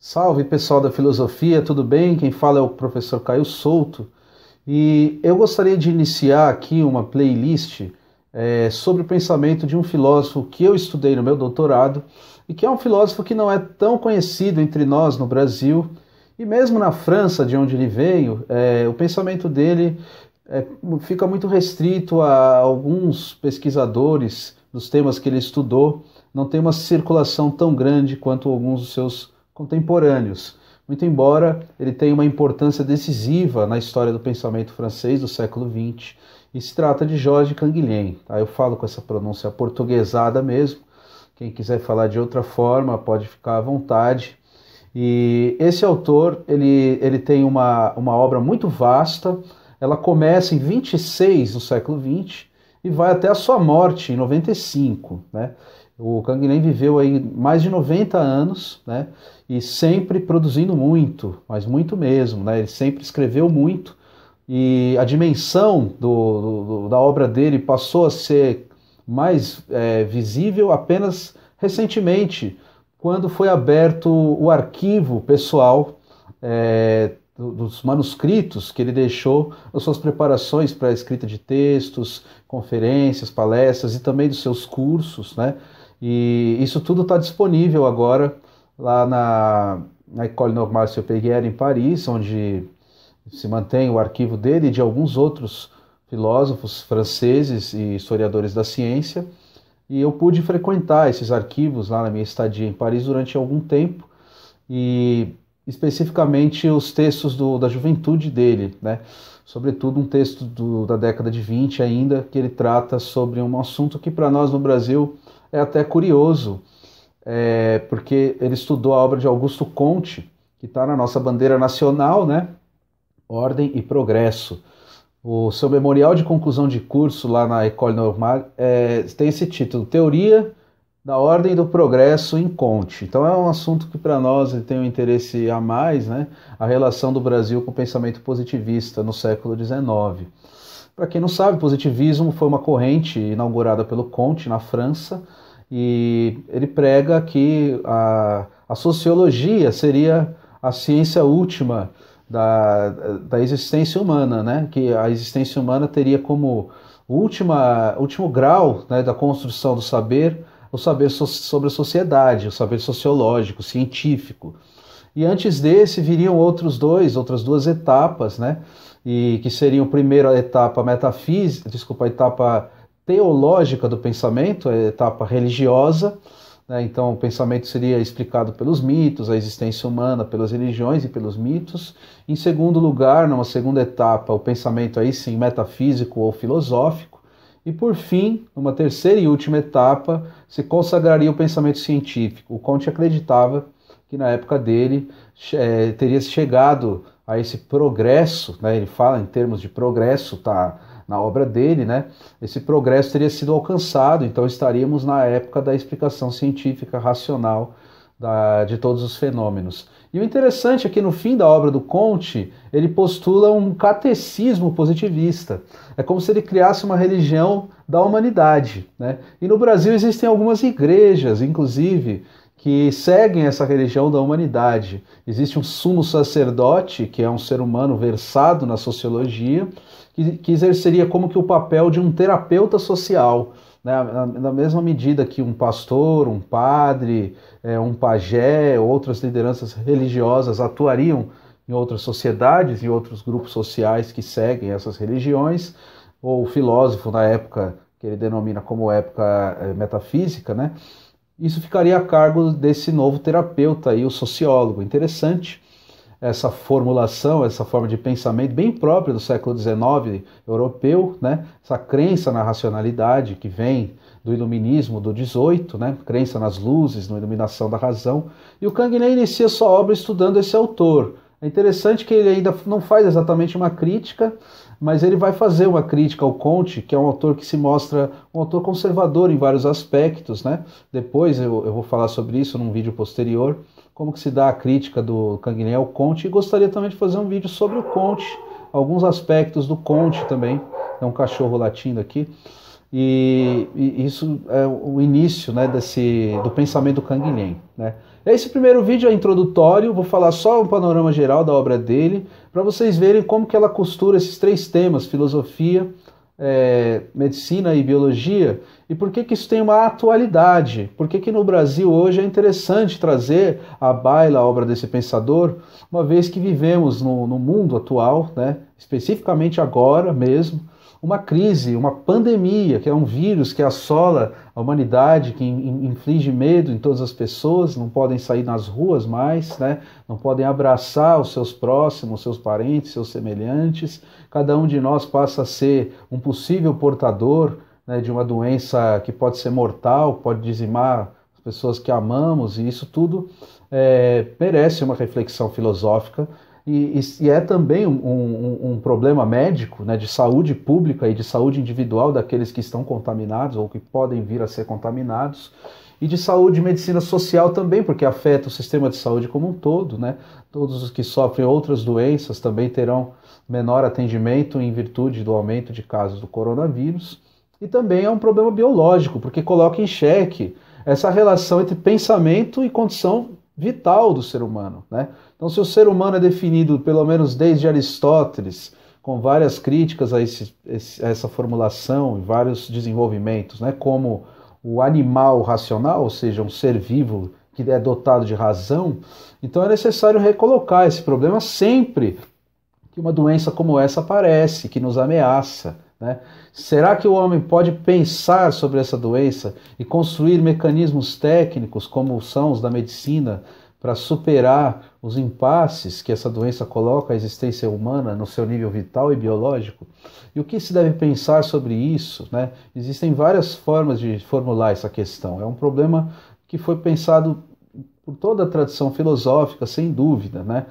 Salve pessoal da filosofia, tudo bem? Quem fala é o professor Caio Souto e eu gostaria de iniciar aqui uma playlist é, sobre o pensamento de um filósofo que eu estudei no meu doutorado e que é um filósofo que não é tão conhecido entre nós no Brasil e mesmo na França, de onde ele veio, é, o pensamento dele é, fica muito restrito a alguns pesquisadores dos temas que ele estudou, não tem uma circulação tão grande quanto alguns dos seus contemporâneos, muito embora ele tenha uma importância decisiva na história do pensamento francês do século XX, e se trata de Jorge Canguilhem. Tá? Eu falo com essa pronúncia portuguesada mesmo, quem quiser falar de outra forma pode ficar à vontade. E esse autor, ele, ele tem uma, uma obra muito vasta, ela começa em 26 do século XX e vai até a sua morte em 95, né? O Kang viveu aí mais de 90 anos, né? E sempre produzindo muito, mas muito mesmo, né? Ele sempre escreveu muito e a dimensão do, do da obra dele passou a ser mais é, visível apenas recentemente, quando foi aberto o arquivo pessoal é, dos manuscritos que ele deixou, as suas preparações para a escrita de textos, conferências, palestras e também dos seus cursos, né? E isso tudo está disponível agora lá na, na École Normale Supérieure em Paris, onde se mantém o arquivo dele e de alguns outros filósofos franceses e historiadores da ciência. E eu pude frequentar esses arquivos lá na minha estadia em Paris durante algum tempo e especificamente os textos do, da juventude dele, né? sobretudo um texto do, da década de 20 ainda, que ele trata sobre um assunto que para nós no Brasil é até curioso, é, porque ele estudou a obra de Augusto Conte, que está na nossa bandeira nacional, né? Ordem e Progresso. O seu memorial de conclusão de curso lá na École Normale é, tem esse título: Teoria da Ordem do Progresso em Conte. Então é um assunto que para nós tem um interesse a mais, né? A relação do Brasil com o pensamento positivista no século XIX. Para quem não sabe, positivismo foi uma corrente inaugurada pelo Comte na França e ele prega que a, a sociologia seria a ciência última da, da existência humana, né? que a existência humana teria como última, último grau né, da construção do saber o saber so sobre a sociedade, o saber sociológico, científico. E antes desse viriam outros dois, outras duas etapas, né? E que seriam primeiro a etapa metafísica, desculpa, a etapa teológica do pensamento, a etapa religiosa. Né? Então, o pensamento seria explicado pelos mitos, a existência humana, pelas religiões e pelos mitos. Em segundo lugar, numa segunda etapa, o pensamento aí sim metafísico ou filosófico. E por fim, numa terceira e última etapa, se consagraria o pensamento científico. O Conte acreditava que na época dele é, teria chegado a esse progresso, né? ele fala em termos de progresso, tá? na obra dele, né? Esse progresso teria sido alcançado, então estaríamos na época da explicação científica racional da, de todos os fenômenos. E o interessante é que no fim da obra do Conte, ele postula um catecismo positivista. É como se ele criasse uma religião da humanidade, né? E no Brasil existem algumas igrejas, inclusive, que seguem essa religião da humanidade. Existe um sumo sacerdote, que é um ser humano versado na sociologia, que, que exerceria como que o papel de um terapeuta social, né? na, na mesma medida que um pastor, um padre, é, um pajé, outras lideranças religiosas atuariam em outras sociedades e outros grupos sociais que seguem essas religiões, ou o filósofo na época que ele denomina como época é, metafísica, né? Isso ficaria a cargo desse novo terapeuta e o sociólogo. Interessante essa formulação, essa forma de pensamento bem própria do século XIX europeu, né? essa crença na racionalidade que vem do iluminismo do 18, né? crença nas luzes, na iluminação da razão. E o Kang Lee inicia sua obra estudando esse autor, é interessante que ele ainda não faz exatamente uma crítica, mas ele vai fazer uma crítica ao Conte, que é um autor que se mostra um autor conservador em vários aspectos, né? Depois eu, eu vou falar sobre isso num vídeo posterior, como que se dá a crítica do Canguilhem ao Conte, e gostaria também de fazer um vídeo sobre o Conte, alguns aspectos do Conte também, é um cachorro latindo aqui, e, isso é o início né, desse, do pensamento Kang Nen. Né? Esse primeiro vídeo é introdutório, vou falar só um panorama geral da obra dele, para vocês verem como que ela costura esses três temas, filosofia, é, medicina e biologia, e por que, que isso tem uma atualidade, por que, que no Brasil hoje é interessante trazer à baila a obra desse pensador, uma vez que vivemos no, no mundo atual, né, especificamente agora mesmo, uma crise, uma pandemia, que é um vírus que assola a humanidade, que inflige medo em todas as pessoas, não podem sair nas ruas mais, né? não podem abraçar os seus próximos, seus parentes, seus semelhantes. Cada um de nós passa a ser um possível portador né, de uma doença que pode ser mortal, pode dizimar as pessoas que amamos, e isso tudo é, merece uma reflexão filosófica e, e, é também um, um, um, problema médico, né, de saúde pública e de saúde individual daqueles que estão contaminados ou que podem vir a ser contaminados, e de saúde e medicina social também, porque afeta o sistema de saúde como um todo. Né? Todos os que sofrem outras doenças também terão menor atendimento em virtude do aumento de casos do coronavírus. E também é um problema biológico, porque coloca em xeque essa relação entre pensamento e condição vital do ser humano. Né? Então, se o ser humano é definido, pelo menos desde Aristóteles, com várias críticas a, esse, a essa formulação e vários desenvolvimentos, né? como o animal racional, ou seja, um ser vivo que é dotado de razão, então é necessário recolocar esse problema sempre que uma doença como essa aparece, que nos ameaça. Né? Será que o homem pode pensar sobre essa doença e construir mecanismos técnicos, como são os da medicina, para superar os impasses que essa doença coloca à existência humana no seu nível vital e biológico? E o que se deve pensar sobre isso? Né? Existem várias formas de formular essa questão. É um problema que foi pensado por toda a tradição filosófica, sem dúvida. Né?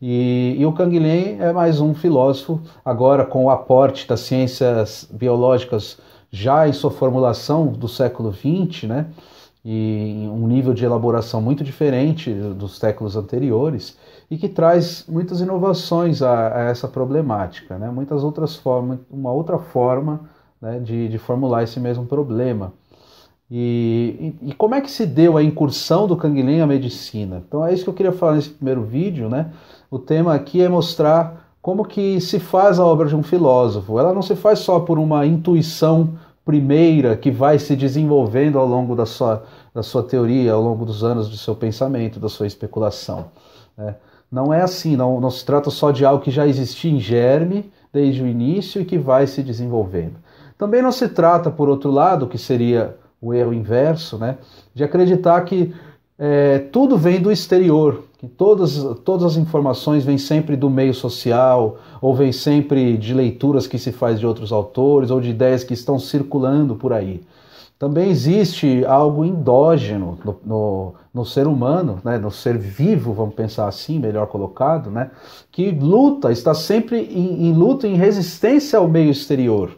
E, e, o Kang Len é mais um filósofo, agora com o aporte das ciências biológicas já em sua formulação do século XX, né? e um nível de elaboração muito diferente dos séculos anteriores e que traz muitas inovações a, a essa problemática, né? muitas outras formas, uma outra forma né, de, de formular esse mesmo problema. E, e, e, como é que se deu a incursão do Canguilhem à medicina? Então é isso que eu queria falar nesse primeiro vídeo, né? O tema aqui é mostrar como que se faz a obra de um filósofo. Ela não se faz só por uma intuição primeira que vai se desenvolvendo ao longo da sua, da sua teoria, ao longo dos anos do seu pensamento, da sua especulação. Né? Não é assim, não, não se trata só de algo que já existia em germe desde o início e que vai se desenvolvendo. Também não se trata, por outro lado, que seria o erro inverso, né, de acreditar que é, tudo vem do exterior, que todas, todas as informações vêm sempre do meio social, ou vêm sempre de leituras que se faz de outros autores, ou de ideias que estão circulando por aí. Também existe algo endógeno no, no, no ser humano, né, no ser vivo, vamos pensar assim, melhor colocado, né, que luta, está sempre em, em luta, em resistência ao meio exterior.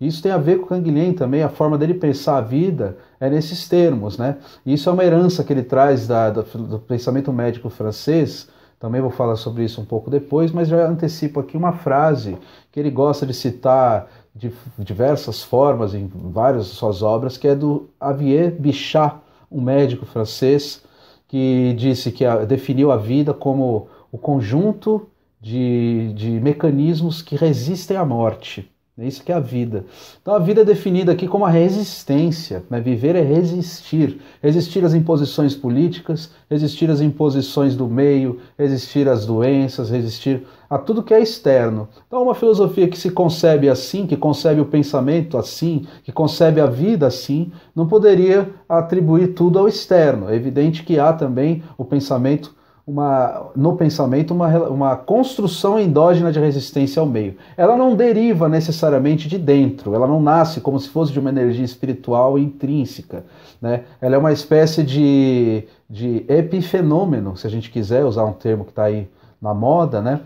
Isso tem a ver com Canguilhem também, a forma dele pensar a vida é nesses termos, né? Isso é uma herança que ele traz da, do, do pensamento médico francês, também vou falar sobre isso um pouco depois, mas já antecipo aqui uma frase que ele gosta de citar de diversas formas em várias de suas obras, que é do Xavier Bichat, um médico francês que disse que a, definiu a vida como o conjunto de, de mecanismos que resistem à morte. É isso que é a vida. Então a vida é definida aqui como a resistência. Né? Viver é resistir. Resistir às imposições políticas, resistir às imposições do meio, resistir às doenças, resistir a tudo que é externo. Então uma filosofia que se concebe assim, que concebe o pensamento assim, que concebe a vida assim, não poderia atribuir tudo ao externo. É evidente que há também o pensamento uma, no pensamento uma, uma construção endógena de resistência ao meio. Ela não deriva necessariamente de dentro, ela não nasce como se fosse de uma energia espiritual intrínseca. Né? Ela é uma espécie de, de epifenômeno, se a gente quiser usar um termo que está aí na moda, né?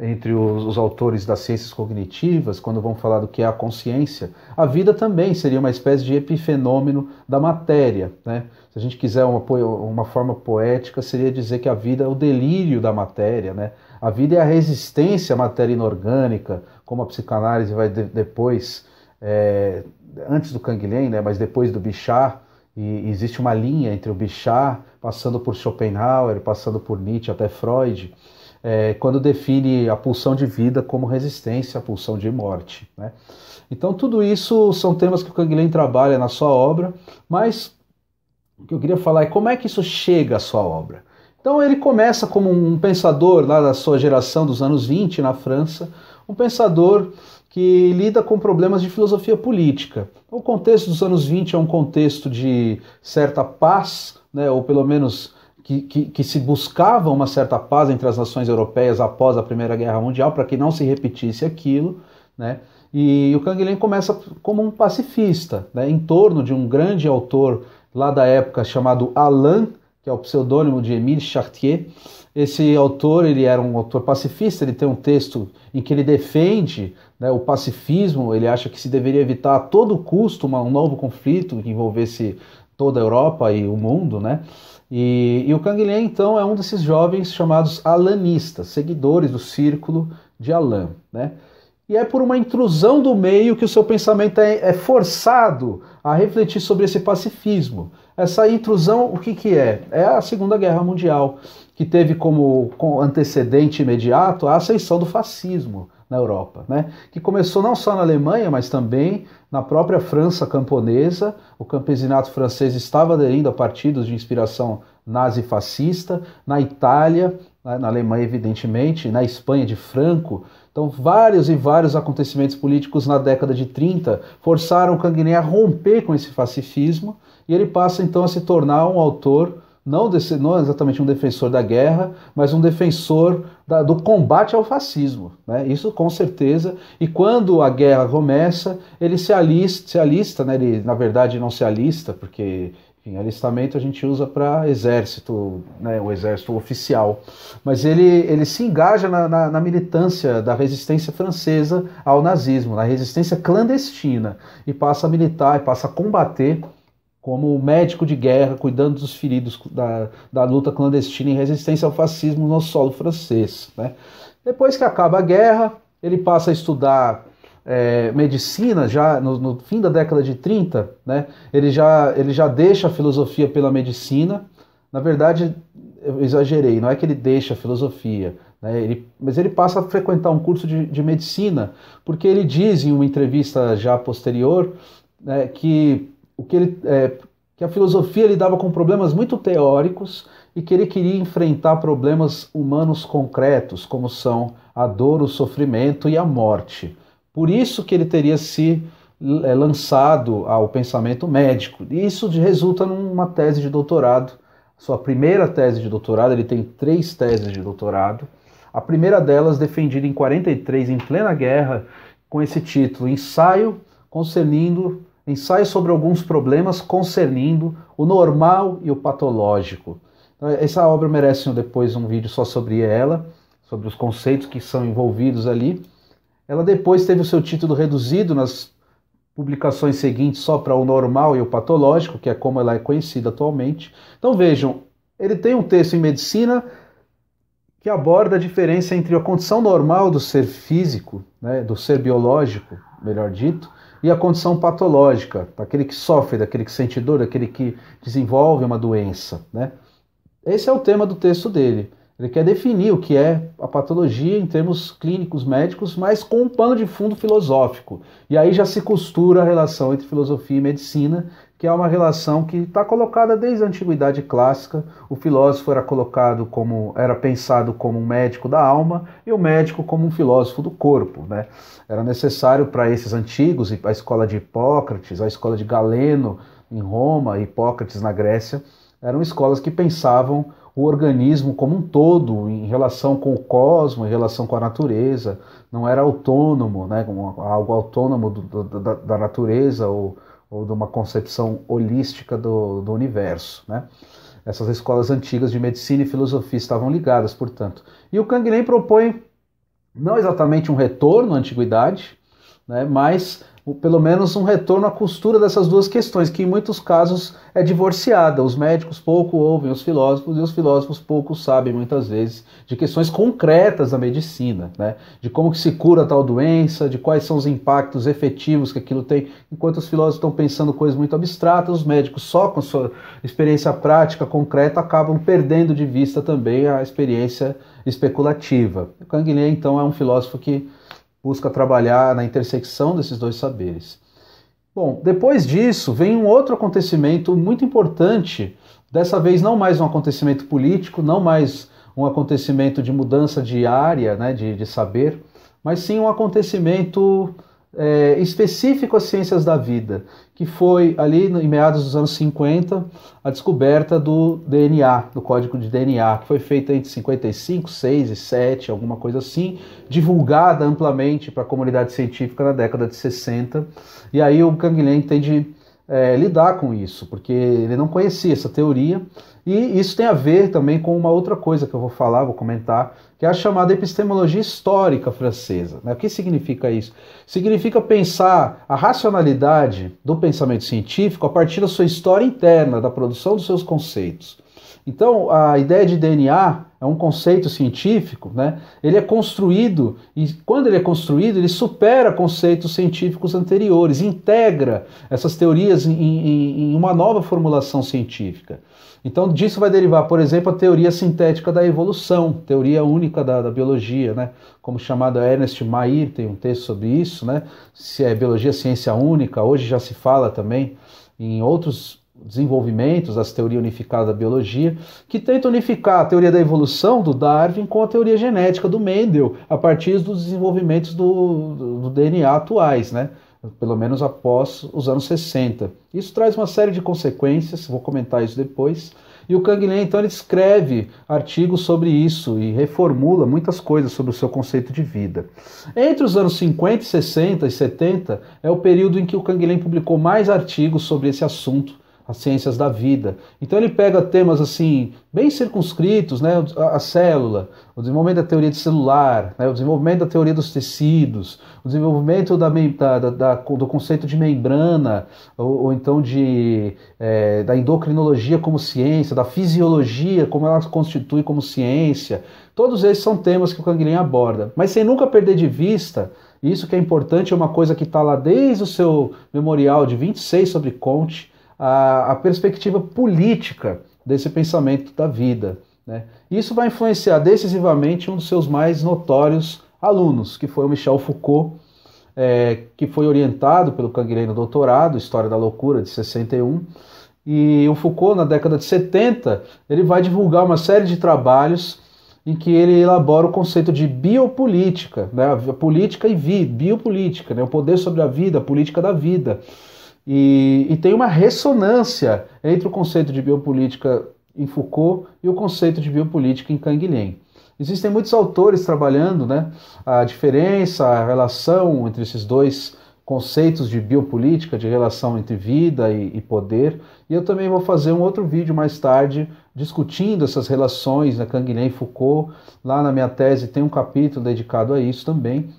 entre os, os, autores das ciências cognitivas, quando vão falar do que é a consciência, a vida também seria uma espécie de epifenômeno da matéria. Né? Se a gente quiser uma, uma forma poética, seria dizer que a vida é o delírio da matéria. Né? A vida é a resistência à matéria inorgânica, como a psicanálise vai de, depois, é, antes do Canguilhem, né? mas depois do Bichat, e existe uma linha entre o Bichat, passando por Schopenhauer, passando por Nietzsche até Freud, é, quando define a pulsão de vida como resistência à pulsão de morte. Né? Então, tudo isso são temas que o Canguilhem trabalha na sua obra, mas o que eu queria falar é como é que isso chega à sua obra. Então, ele começa como um pensador lá da sua geração dos anos 20 na França, um pensador que lida com problemas de filosofia política. O contexto dos anos 20 é um contexto de certa paz, né, ou pelo menos que, que, que, se buscava uma certa paz entre as nações europeias após a Primeira Guerra Mundial para que não se repetisse aquilo, né? E o Canguilhem começa como um pacifista, né? em torno de um grande autor lá da época chamado Alain, que é o pseudônimo de Émile Chartier. Esse autor ele era um autor pacifista, ele tem um texto em que ele defende né, o pacifismo, ele acha que se deveria evitar a todo custo uma, um novo conflito que envolvesse toda a Europa e o mundo, né? E, e o Canguilhem, então, é um desses jovens chamados alanistas, seguidores do círculo de Alain, né? E é por uma intrusão do meio que o seu pensamento é, é forçado a refletir sobre esse pacifismo. Essa intrusão, o que, que é? É a Segunda Guerra Mundial, que teve como antecedente imediato a ascensão do fascismo na Europa, né? que começou não só na Alemanha, mas também na própria França camponesa. O campesinato francês estava aderindo a partidos de inspiração nazi-fascista, na Itália, né? na Alemanha, evidentemente, na Espanha de Franco. Então, vários e vários acontecimentos políticos na década de 30 forçaram Canguiné a romper com esse fascismo e ele passa então a se tornar um autor, não, desse, não exatamente um defensor da guerra, mas um defensor da, do combate ao fascismo. Né? Isso com certeza. E quando a guerra começa, ele se alista, se alista né? ele na verdade não se alista, porque enfim, alistamento a gente usa para exército, né? o exército oficial. Mas ele, ele se engaja na, na, na militância da resistência francesa ao nazismo, na resistência clandestina, e passa a militar e passa a combater como o médico de guerra cuidando dos feridos da, da luta clandestina em resistência ao fascismo no solo francês. Né? Depois que acaba a guerra, ele passa a estudar é, medicina já no, no, fim da década de 30, né, ele, já, ele já deixa a filosofia pela medicina. Na verdade, eu exagerei, não é que ele deixa a filosofia, né, ele, mas ele passa a frequentar um curso de, de medicina, porque ele diz em uma entrevista já posterior né, que o que, ele, é, que a filosofia lidava com problemas muito teóricos e que ele queria enfrentar problemas humanos concretos, como são a dor, o sofrimento e a morte. Por isso que ele teria se é, lançado ao pensamento médico. E isso resulta numa tese de doutorado, sua primeira tese de doutorado, ele tem três teses de doutorado. A primeira delas defendida em 43 em plena guerra com esse título: Ensaio concernindo ensaio sobre alguns problemas concernindo o normal e o patológico. Então, essa obra merece depois um vídeo só sobre ela, sobre os conceitos que são envolvidos ali. Ela depois teve o seu título reduzido nas publicações seguintes só para o normal e o patológico, que é como ela é conhecida atualmente. Então vejam, ele tem um texto em medicina que aborda a diferença entre a condição normal do ser físico, né, do ser biológico, melhor dito, e a condição patológica, daquele que sofre, daquele que sente dor, daquele que desenvolve uma doença. Né? Esse é o tema do texto dele. Ele quer definir o que é a patologia em termos clínicos, médicos, mas com um pano de fundo filosófico. E aí já se costura a relação entre filosofia e medicina, que é uma relação que está colocada desde a antiguidade clássica. O filósofo era colocado como era pensado como um médico da alma e o médico como um filósofo do corpo, né? Era necessário para esses antigos, a escola de Hipócrates, a escola de Galeno em Roma, Hipócrates na Grécia, eram escolas que pensavam o organismo como um todo, em relação com o cosmo, em relação com a natureza, não era autônomo, né, algo autônomo do, da, da, natureza ou, ou de uma concepção holística do, do universo. Né? Essas escolas antigas de medicina e filosofia estavam ligadas, portanto. E o Canguilhem propõe não exatamente um retorno à antiguidade, né, mas pelo menos um retorno à costura dessas duas questões, que em muitos casos é divorciada. Os médicos pouco ouvem os filósofos e os filósofos pouco sabem, muitas vezes, de questões concretas da medicina, né? de como que se cura tal doença, de quais são os impactos efetivos que aquilo tem. Enquanto os filósofos estão pensando coisas muito abstratas, os médicos, só com sua experiência prática, concreta, acabam perdendo de vista também a experiência especulativa. O Canguilhem, então, é um filósofo que busca trabalhar na intersecção desses dois saberes. Bom, depois disso vem um outro acontecimento muito importante, dessa vez não mais um acontecimento político, não mais um acontecimento de mudança de área, né, de, de saber, mas sim um acontecimento é, específico às ciências da vida, que foi ali no, em meados dos anos 50 a descoberta do DNA, do código de DNA, que foi feita entre 55, 6 e 7, alguma coisa assim, divulgada amplamente para a comunidade científica na década de 60. E aí o Canguilhem de é, lidar com isso, porque ele não conhecia essa teoria, e isso tem a ver também com uma outra coisa que eu vou falar, vou comentar, que é a chamada epistemologia histórica francesa. Né? O que significa isso? Significa pensar a racionalidade do pensamento científico a partir da sua história interna, da produção dos seus conceitos. Então, a ideia de DNA é um conceito científico, né? Ele é construído e quando ele é construído, ele supera conceitos científicos anteriores, integra essas teorias em, em, em uma nova formulação científica. Então, disso vai derivar, por exemplo, a teoria sintética da evolução, teoria única da, da biologia, né? como chamado Ernest Mayr, tem um texto sobre isso, né? se é biologia ciência única, hoje já se fala também em outros desenvolvimentos das teorias unificadas da biologia, que tentam unificar a teoria da evolução do Darwin com a teoria genética do Mendel, a partir dos desenvolvimentos do, do, do DNA atuais, né? pelo menos após os anos 60. Isso traz uma série de consequências, vou comentar isso depois. E o Canguilhem, então, ele escreve artigos sobre isso e reformula muitas coisas sobre o seu conceito de vida. Entre os anos 50, 60 e 70 é o período em que o Canguilhem publicou mais artigos sobre esse assunto, as ciências da vida. Então ele pega temas assim bem circunscritos, né, a, célula, o desenvolvimento da teoria de celular, né, o desenvolvimento da teoria dos tecidos, o desenvolvimento da, da, da, do conceito de membrana, ou, ou então de é, da endocrinologia como ciência, da fisiologia como ela se constitui como ciência. Todos esses são temas que o Canguilhem aborda, mas sem nunca perder de vista isso que é importante, é uma coisa que está lá desde o seu memorial de 26 sobre Conte, a, a perspectiva política desse pensamento da vida. Né? Isso vai influenciar decisivamente um dos seus mais notórios alunos, que foi o Michel Foucault, é, que foi orientado pelo Canguilhem no doutorado, História da Loucura, de 61. E o Foucault, na década de 70, ele vai divulgar uma série de trabalhos em que ele elabora o conceito de biopolítica, né? política e vida, biopolítica, né? o poder sobre a vida, a política da vida. E, e tem uma ressonância entre o conceito de biopolítica em Foucault e o conceito de biopolítica em Kang Lin. Existem muitos autores trabalhando né, a diferença, a relação entre esses dois conceitos de biopolítica, de relação entre vida e, e, poder. E eu também vou fazer um outro vídeo mais tarde discutindo essas relações na né, Canguilhem e Foucault. Lá na minha tese tem um capítulo dedicado a isso também.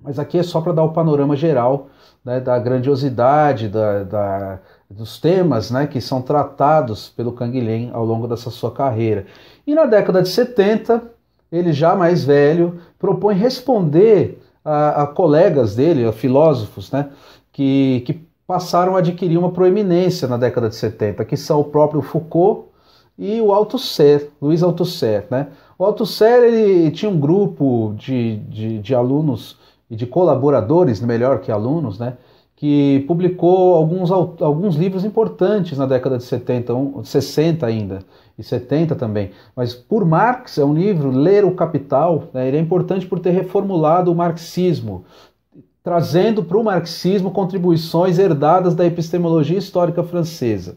Mas aqui é só para dar o panorama geral né, da grandiosidade da, da, dos temas né, que são tratados pelo Kang Len ao longo dessa sua carreira. E na década de 70, ele já mais velho, propõe responder a, a colegas dele, a filósofos, né, que, que passaram a adquirir uma proeminência na década de 70, que são o próprio Foucault e o Althusser, Luiz Althusser, né? O Althusser ele tinha um grupo de, de, de alunos e de colaboradores, melhor que alunos, né, que publicou alguns, alguns livros importantes na década de 70, um, 60 ainda, e 70 também. Mas por Marx, é um livro, Ler o Capital, né, ele é importante por ter reformulado o marxismo, trazendo para o marxismo contribuições herdadas da epistemologia histórica francesa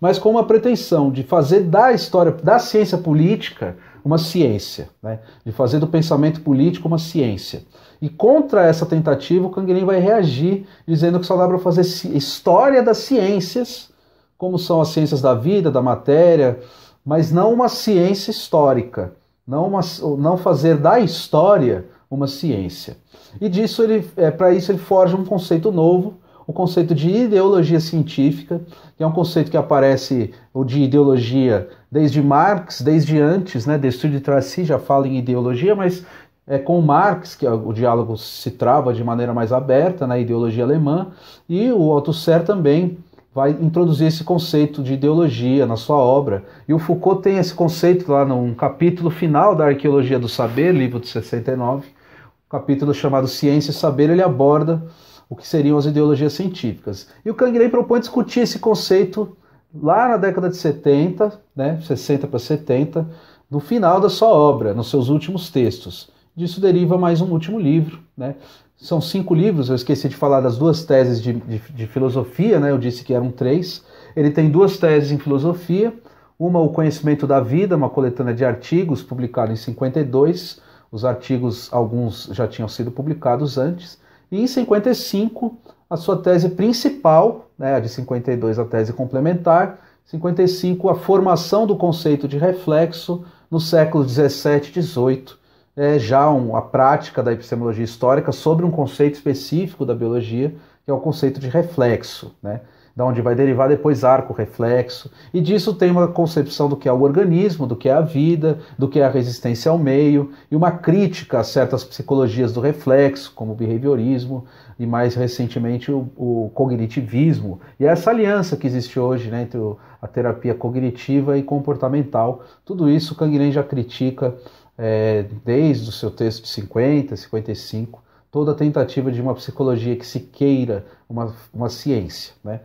mas com uma pretensão de fazer da história, da ciência política, uma ciência, né? de fazer do pensamento político uma ciência. E contra essa tentativa, o Canguilhem vai reagir dizendo que só dá para fazer história das ciências, como são as ciências da vida, da matéria, mas não uma ciência histórica, não, uma, não fazer da história uma ciência. E disso ele, é, para isso ele forja um conceito novo, o conceito de ideologia científica, que é um conceito que aparece, o de ideologia, desde Marx, desde antes, né? Destur de Tracy já fala em ideologia, mas é com Marx que o diálogo se trava de maneira mais aberta na né? ideologia alemã, e o Otto Ser também vai introduzir esse conceito de ideologia na sua obra. E o Foucault tem esse conceito lá num capítulo final da Arqueologia do Saber, livro de 69, um capítulo chamado Ciência e Saber, ele aborda o que seriam as ideologias científicas. E o Canguilhem propõe discutir esse conceito lá na década de 70, né, 60 para 70, no final da sua obra, nos seus últimos textos. Disso deriva mais um último livro. Né? São cinco livros, eu esqueci de falar das duas teses de, de, de filosofia, né? eu disse que eram três. Ele tem duas teses em filosofia, uma O Conhecimento da Vida, uma coletânea de artigos publicada em 52, os artigos, alguns já tinham sido publicados antes, e em 55, a sua tese principal, né, a de 52, a tese complementar, 55, a formação do conceito de reflexo no século 17 e 18, é já um, a prática da epistemologia histórica sobre um conceito específico da biologia, que é o conceito de reflexo, né? da onde vai derivar depois arco reflexo, e disso tem uma concepção do que é o organismo, do que é a vida, do que é a resistência ao meio, e uma crítica a certas psicologias do reflexo, como o behaviorismo e mais recentemente o, o cognitivismo, e é essa aliança que existe hoje né, entre a terapia cognitiva e comportamental, tudo isso o Canguilhem já critica é, desde o seu texto de 50, 55, toda tentativa de uma psicologia que se queira uma, uma ciência. Né?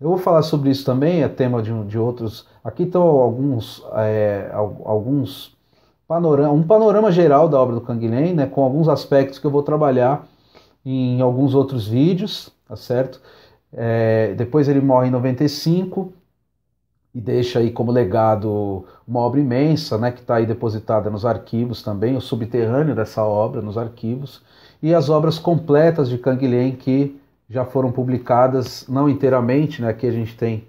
Eu vou falar sobre isso também, é tema de, de outros. Aqui estão alguns, é, alguns panorama, um panorama geral da obra do Canguilhem, né, com alguns aspectos que eu vou trabalhar em alguns outros vídeos, tá certo? É, depois ele morre em 95 e deixa aí como legado uma obra imensa, né, que está aí depositada nos arquivos também, o subterrâneo dessa obra nos arquivos e as obras completas de Kang que já foram publicadas, não inteiramente, né? aqui a gente tem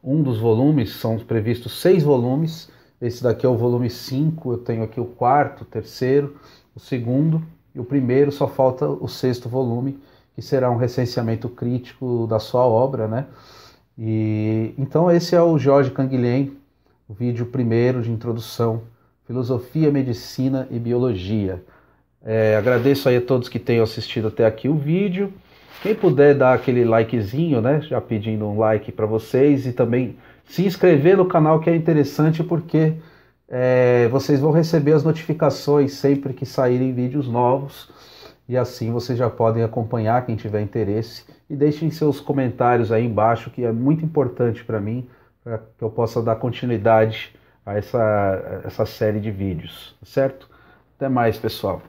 um dos volumes, são previstos seis volumes, esse daqui é o volume 5, eu tenho aqui o quarto, o terceiro, o segundo e o primeiro, só falta o sexto volume, que será um recenseamento crítico da sua obra, né? E então esse é o Jorge Canguilhem, o vídeo primeiro de introdução, filosofia, medicina e biologia. É, agradeço aí a todos que tenham assistido até aqui o vídeo. Quem puder dar aquele likezinho, né? Já pedindo um like para vocês e também se inscrever no canal que é interessante porque é, vocês vão receber as notificações sempre que saírem vídeos novos e assim vocês já podem acompanhar quem tiver interesse e deixem seus comentários aí embaixo que é muito importante para mim para que eu possa dar continuidade a essa, essa série de vídeos, certo? Até mais, pessoal.